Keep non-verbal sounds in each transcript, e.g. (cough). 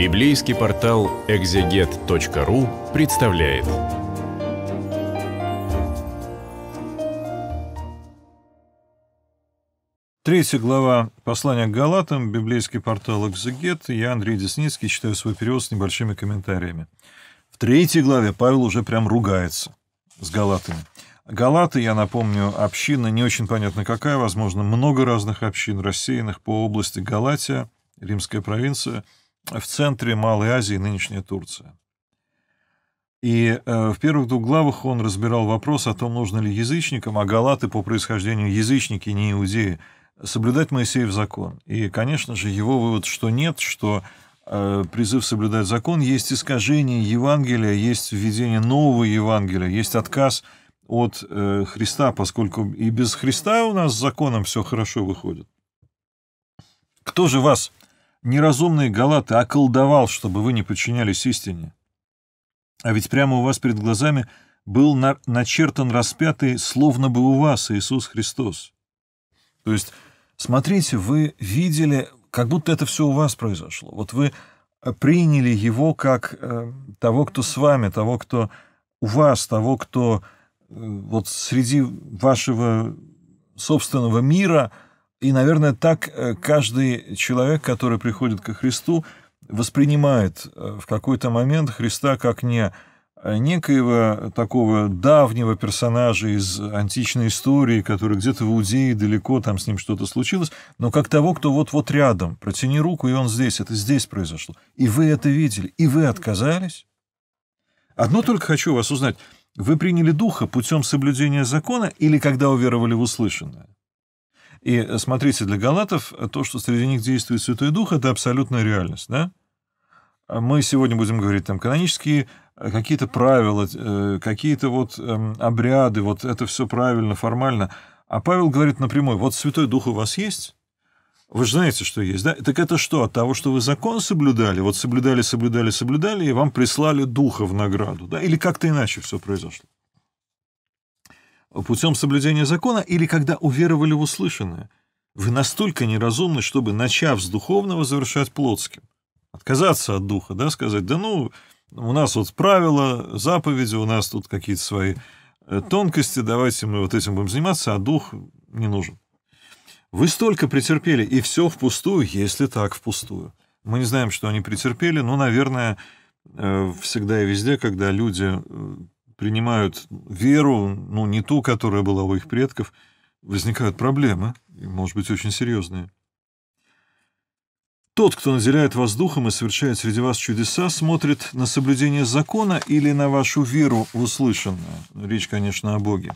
Библейский портал экзегет.ру представляет. Третья глава послания к Галатам, библейский портал «Экзегет». Я, Андрей Десницкий, читаю свой перевод с небольшими комментариями. В третьей главе Павел уже прям ругается с Галатами. Галаты, я напомню, община не очень понятно какая, возможно, много разных общин, рассеянных по области Галатия, римская провинция – в центре Малой Азии, нынешняя Турция. И э, в первых двух главах он разбирал вопрос о том, нужно ли язычникам, а галаты по происхождению язычники, не иудеи, соблюдать Моисеев закон. И, конечно же, его вывод, что нет, что э, призыв соблюдать закон, есть искажение Евангелия, есть введение нового Евангелия, есть отказ от э, Христа, поскольку и без Христа у нас с законом все хорошо выходит. Кто же вас неразумные галаты, околдовал, чтобы вы не подчинялись истине. А ведь прямо у вас перед глазами был на начертан распятый, словно бы у вас Иисус Христос. То есть, смотрите, вы видели, как будто это все у вас произошло. Вот вы э, приняли его как э, того, кто с вами, того, кто у вас, того, кто э, вот среди вашего собственного мира – и, наверное, так э, каждый человек, который приходит ко Христу, воспринимает э, в какой-то момент Христа как не э, некоего такого давнего персонажа из античной истории, который где-то в Иудее далеко, там с ним что-то случилось, но как того, кто вот-вот рядом, протяни руку, и он здесь, это здесь произошло. И вы это видели, и вы отказались. Одно только хочу вас узнать. Вы приняли Духа путем соблюдения закона или когда уверовали в услышанное? И э, смотрите, для галатов э, то, что среди них действует Святой Дух, это абсолютная реальность. Да? А мы сегодня будем говорить там канонические э, какие-то правила, какие-то вот эм, обряды, вот это все правильно, формально. А Павел говорит напрямую, вот Святой Дух у вас есть, вы же знаете, что есть, да? Так это что, от того, что вы закон соблюдали, вот соблюдали, соблюдали, соблюдали, и вам прислали Духа в награду, да? Или как-то иначе все произошло? путем соблюдения закона или когда уверовали в услышанное. Вы настолько неразумны, чтобы, начав с духовного, завершать плотским. Отказаться от духа, да, сказать, да ну, у нас вот правила, заповеди, у нас тут какие-то свои э, тонкости, давайте мы вот этим будем заниматься, а дух не нужен. Вы столько претерпели, и все впустую, если так впустую. Мы не знаем, что они претерпели, но, наверное, э, всегда и везде, когда люди э, принимают веру, ну, не ту, которая была у их предков, возникают проблемы, и, может быть, очень серьезные. Тот, кто наделяет вас духом и совершает среди вас чудеса, смотрит на соблюдение закона или на вашу веру в услышанное. Речь, конечно, о Боге.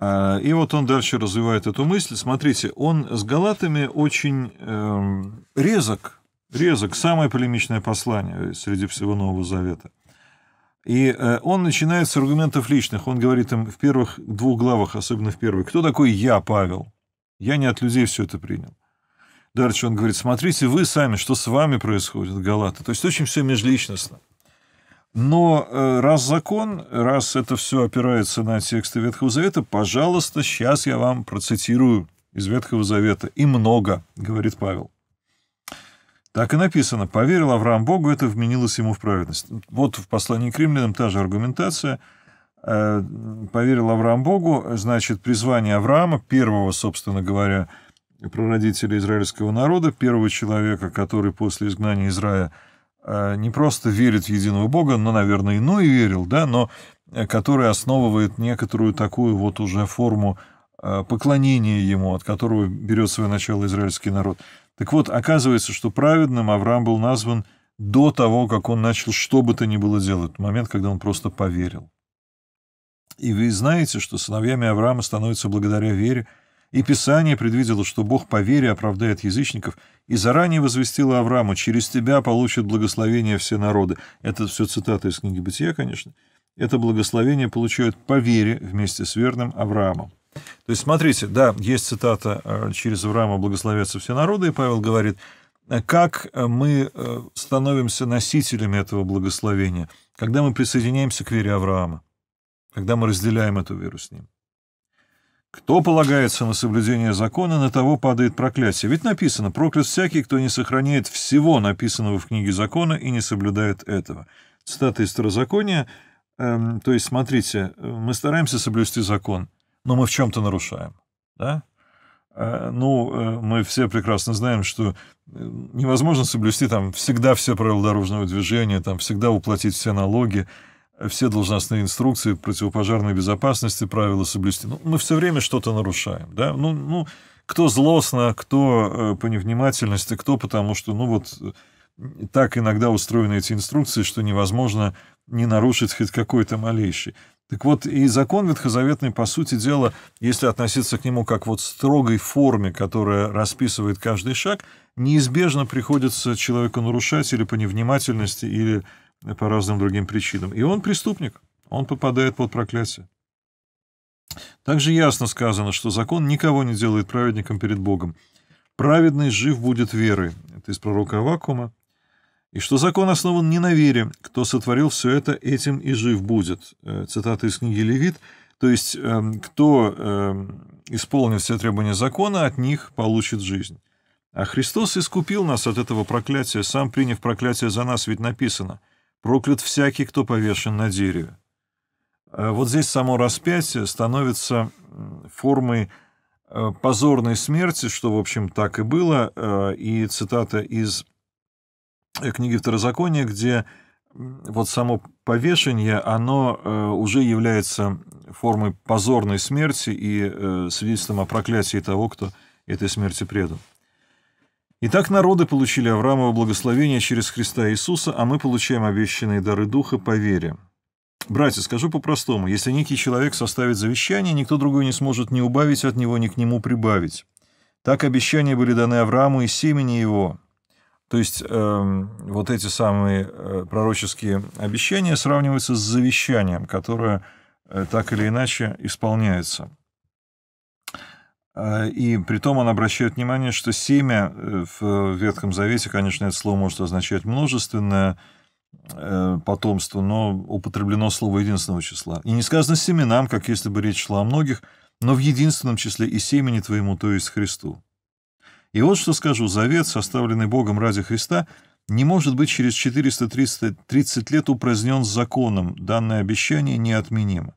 А, и вот он дальше развивает эту мысль. Смотрите, он с галатами очень эм, резок. Резок – самое полемичное послание среди всего Нового Завета – и э, он начинает с аргументов личных. Он говорит им в первых двух главах, особенно в первой, кто такой я, Павел? Я не от людей все это принял. Дальше он говорит, смотрите вы сами, что с вами происходит, Галаты. То есть очень все межличностно. Но э, раз закон, раз это все опирается на тексты Ветхого Завета, пожалуйста, сейчас я вам процитирую из Ветхого Завета. И много, говорит Павел. Так и написано. «Поверил Авраам Богу, это вменилось ему в праведность». Вот в послании к римлянам та же аргументация. Э, «Поверил Авраам Богу», значит, призвание Авраама, первого, собственно говоря, прародителя израильского народа, первого человека, который после изгнания из э, не просто верит в единого Бога, но, наверное, ну и верил, да, но э, который основывает некоторую такую вот уже форму поклонения ему, от которого берет свое начало израильский народ – так вот, оказывается, что праведным Авраам был назван до того, как он начал что бы то ни было делать, момент, когда он просто поверил. И вы знаете, что сыновьями Авраама становятся благодаря вере, и Писание предвидело, что Бог по вере оправдает язычников, и заранее возвестило Аврааму, через тебя получат благословение все народы. Это все цитата из книги Бытия, конечно. Это благословение получают по вере вместе с верным Авраамом. То есть, смотрите, да, есть цитата э, через Авраама «Благословятся все народы», и Павел говорит, э, как э, мы становимся носителями этого благословения, когда мы присоединяемся к вере Авраама, когда мы разделяем эту веру с ним. Кто полагается на соблюдение закона, на того падает проклятие. Ведь написано, проклят всякий, кто не сохраняет всего написанного в книге закона и не соблюдает этого. Цитата из Старозакония. Эм, то есть, смотрите, мы стараемся соблюсти закон но мы в чем-то нарушаем. Да? Э, ну, э, мы все прекрасно знаем, что э, невозможно соблюсти там всегда все правила дорожного движения, там всегда уплатить все налоги, все должностные инструкции противопожарной безопасности, правила соблюсти. Ну, мы все время что-то нарушаем, да? Ну, ну, кто злостно, кто по невнимательности, кто потому что, ну, вот так иногда устроены эти инструкции, что невозможно не нарушить хоть какой-то малейший. Так вот, и закон ветхозаветный, по сути дела, если относиться к нему как вот строгой форме, которая расписывает каждый шаг, неизбежно приходится человека нарушать или по невнимательности, или по разным другим причинам. И он преступник, он попадает под проклятие. Также ясно сказано, что закон никого не делает праведником перед Богом. «Праведный жив будет верой». Это из пророка Авакума, и что закон основан не на вере, кто сотворил все это, этим и жив будет. Э, цитата из книги Левит. То есть, эм, кто эм, исполнит все требования закона, от них получит жизнь. А Христос искупил нас от этого проклятия, сам приняв проклятие за нас, ведь написано «Проклят всякий, кто повешен на дереве». Э, вот здесь само распятие становится формой э, позорной смерти, что, в общем, так и было. И цитата из Э, книги Второзакония, где вот само повешение, оно э, уже является формой позорной смерти и э, свидетельством о проклятии того, кто этой смерти предан. Итак, народы получили Авраамово благословение через Христа Иисуса, а мы получаем обещанные дары Духа по вере. Братья, скажу по-простому, если некий человек составит завещание, никто другой не сможет ни убавить от него, ни к нему прибавить. Так обещания были даны Аврааму и семени его, то есть э, вот эти самые э, пророческие обещания сравниваются с завещанием, которое э, так или иначе исполняется. Э, и при том он обращает внимание, что семя э, в Ветхом Завете, конечно, это слово может означать множественное потомство, но употреблено слово единственного числа. И не сказано семенам, как если бы речь шла о многих, но в единственном числе и семени твоему, то есть Христу. И вот что скажу, завет, составленный Богом ради Христа, не может быть через 430 лет упразднен законом, данное обещание неотменимо.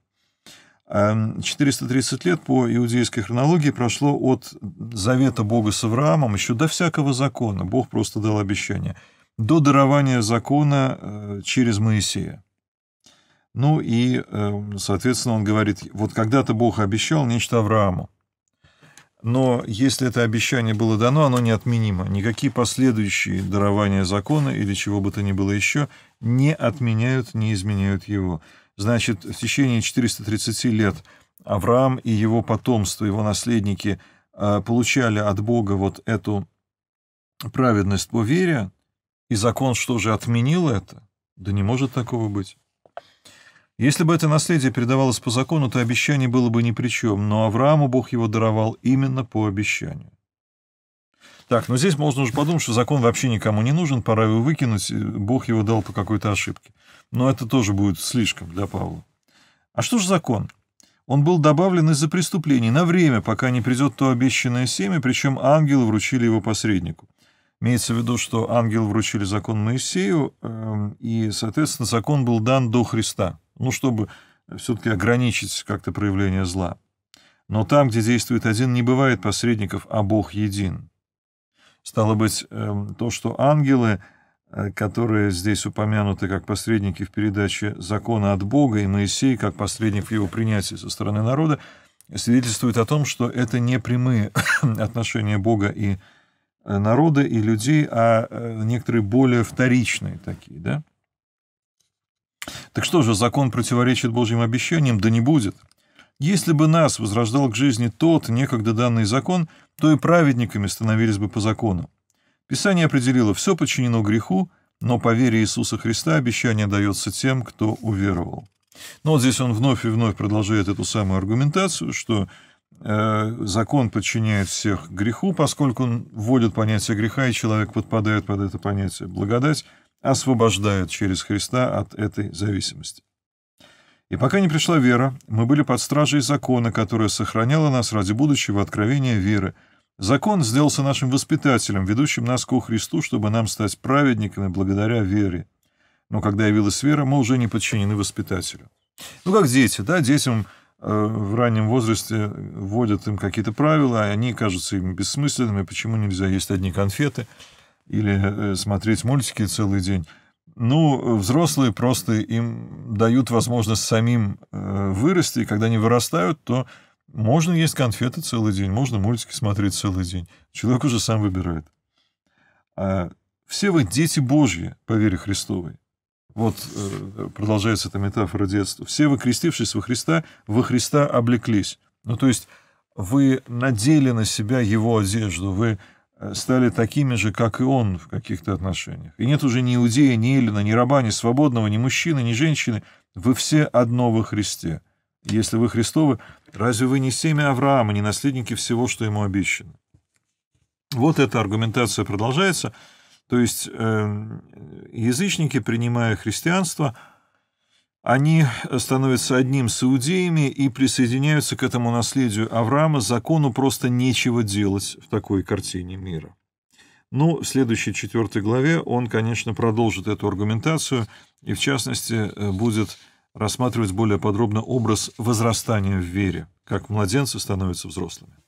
430 эм, лет по иудейской хронологии прошло от завета Бога с Авраамом еще до всякого закона, Бог просто дал обещание, до дарования закона э, через Моисея. Ну и, э, соответственно, он говорит, вот когда-то Бог обещал нечто Аврааму, но если это обещание было дано, оно неотменимо. Никакие последующие дарования закона или чего бы то ни было еще не отменяют, не изменяют его. Значит, в течение 430 лет Авраам и его потомство, его наследники э, получали от Бога вот эту праведность по вере, и закон что же отменил это? Да не может такого быть. Если бы это наследие передавалось по закону, то обещание было бы ни при чем, но Аврааму Бог его даровал именно по обещанию. Так, ну здесь можно уже подумать, что закон вообще никому не нужен, пора его выкинуть, Бог его дал по какой-то ошибке. Но это тоже будет слишком для Павла. А что же закон? Он был добавлен из-за преступлений на время, пока не придет то обещанное семя, причем ангелы вручили его посреднику. Имеется в виду, что ангел вручили закон Моисею, эм, и, соответственно, закон был дан до Христа ну, чтобы все-таки ограничить как-то проявление зла. Но там, где действует один, не бывает посредников, а Бог един. Стало быть, эм, то, что ангелы, э, которые здесь упомянуты как посредники в передаче закона от Бога, и Моисей как посредник в его принятии со стороны народа, свидетельствует о том, что это не прямые (coughs) отношения Бога и э, народа, и людей, а э, некоторые более вторичные такие, да? Так что же, закон противоречит Божьим обещаниям? Да не будет. Если бы нас возрождал к жизни тот, некогда данный закон, то и праведниками становились бы по закону. Писание определило, все подчинено греху, но по вере Иисуса Христа обещание дается тем, кто уверовал. Но вот здесь он вновь и вновь продолжает эту самую аргументацию, что э, закон подчиняет всех греху, поскольку он вводит понятие греха, и человек подпадает под это понятие благодать, освобождают через Христа от этой зависимости. И пока не пришла вера, мы были под стражей закона, которая сохраняла нас ради будущего откровения веры. Закон сделался нашим воспитателем, ведущим нас ко Христу, чтобы нам стать праведниками благодаря вере. Но когда явилась вера, мы уже не подчинены воспитателю. Ну, как дети, да, детям э, в раннем возрасте вводят им какие-то правила, и они кажутся им бессмысленными, почему нельзя есть одни конфеты – или э, смотреть мультики целый день. Ну, взрослые просто им дают возможность самим э, вырасти, и когда они вырастают, то можно есть конфеты целый день, можно мультики смотреть целый день. Человек уже сам выбирает. А все вы дети Божьи по вере Христовой. Вот э, продолжается эта метафора детства. Все вы, крестившись во Христа, во Христа облеклись. Ну, то есть вы надели на себя его одежду, вы Э, стали такими же, как и он в каких-то отношениях. И нет уже ни иудея, ни эллина, ни раба, ни свободного, ни мужчины, ни женщины. Вы все одно во Христе. если вы Христовы, разве вы не семя Авраама, не наследники всего, что ему обещано? Вот эта аргументация продолжается. То есть э, язычники, принимая христианство, они э, становятся одним с иудеями и присоединяются к этому наследию Авраама. Закону просто нечего делать в такой картине мира. Ну, в следующей четвертой главе он, конечно, продолжит эту аргументацию и, в частности, э, будет рассматривать более подробно образ возрастания в вере, как младенцы становятся взрослыми.